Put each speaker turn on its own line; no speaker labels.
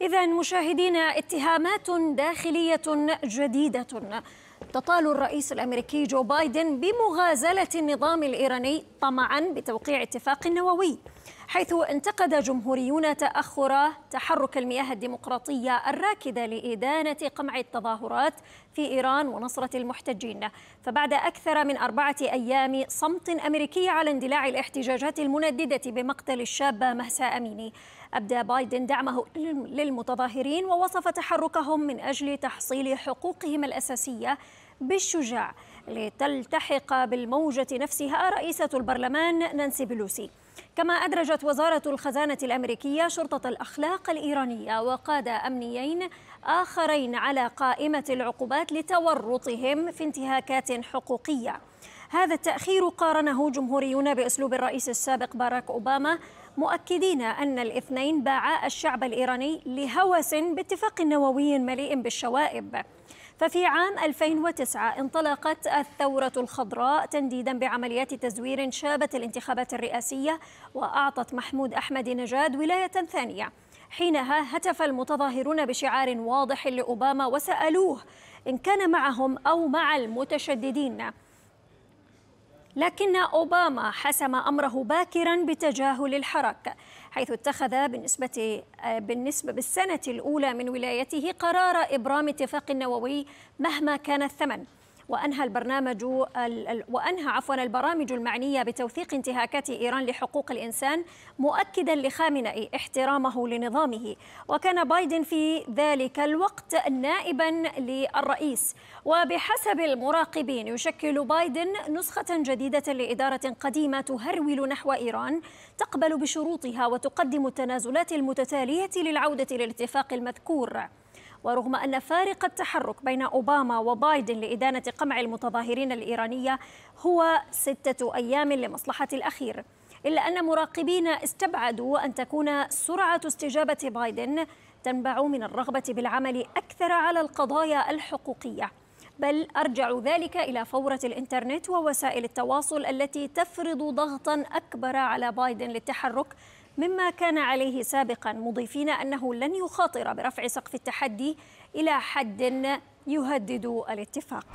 إذا مشاهدينا اتهامات داخلية جديدة تطال الرئيس الامريكي جو بايدن بمغازله النظام الايراني طمعا بتوقيع اتفاق نووي حيث انتقد جمهوريون تأخر تحرك المياه الديمقراطية الراكدة لإدانة قمع التظاهرات في إيران ونصرة المحتجين فبعد أكثر من أربعة أيام صمت أمريكي على اندلاع الاحتجاجات المنددة بمقتل الشابة مهسا أميني أبدى بايدن دعمه للمتظاهرين ووصف تحركهم من أجل تحصيل حقوقهم الأساسية بالشجاع لتلتحق بالموجة نفسها رئيسة البرلمان نانسي بلوسي كما أدرجت وزارة الخزانة الأمريكية شرطة الأخلاق الإيرانية وقادة أمنيين آخرين على قائمة العقوبات لتورطهم في انتهاكات حقوقية هذا التأخير قارنه جمهوريون بأسلوب الرئيس السابق باراك أوباما مؤكدين أن الاثنين باعا الشعب الإيراني لهوس باتفاق نووي مليء بالشوائب ففي عام 2009 انطلقت الثورة الخضراء تنديدا بعمليات تزوير شابت الانتخابات الرئاسية وأعطت محمود أحمد نجاد ولاية ثانية حينها هتف المتظاهرون بشعار واضح لأوباما وسألوه إن كان معهم أو مع المتشددين لكن أوباما حسم أمره باكرا بتجاهل الحرك حيث اتخذ بالنسبة, بالنسبة بالسنة الأولى من ولايته قرار إبرام اتفاق نووي مهما كان الثمن وأنهى البرنامج وأنهى عفوا البرامج المعنية بتوثيق انتهاكات إيران لحقوق الإنسان مؤكدا لخامنئي احترامه لنظامه وكان بايدن في ذلك الوقت نائبا للرئيس وبحسب المراقبين يشكل بايدن نسخة جديدة لإدارة قديمة تهرول نحو إيران تقبل بشروطها وتقدم التنازلات المتتالية للعودة للاتفاق المذكور ورغم أن فارق التحرك بين أوباما وبايدن لإدانة قمع المتظاهرين الإيرانية هو ستة أيام لمصلحة الأخير إلا أن مراقبين استبعدوا أن تكون سرعة استجابة بايدن تنبع من الرغبة بالعمل أكثر على القضايا الحقوقية بل أرجعوا ذلك إلى فورة الإنترنت ووسائل التواصل التي تفرض ضغطا أكبر على بايدن للتحرك مما كان عليه سابقا مضيفين أنه لن يخاطر برفع سقف التحدي إلى حد يهدد الاتفاق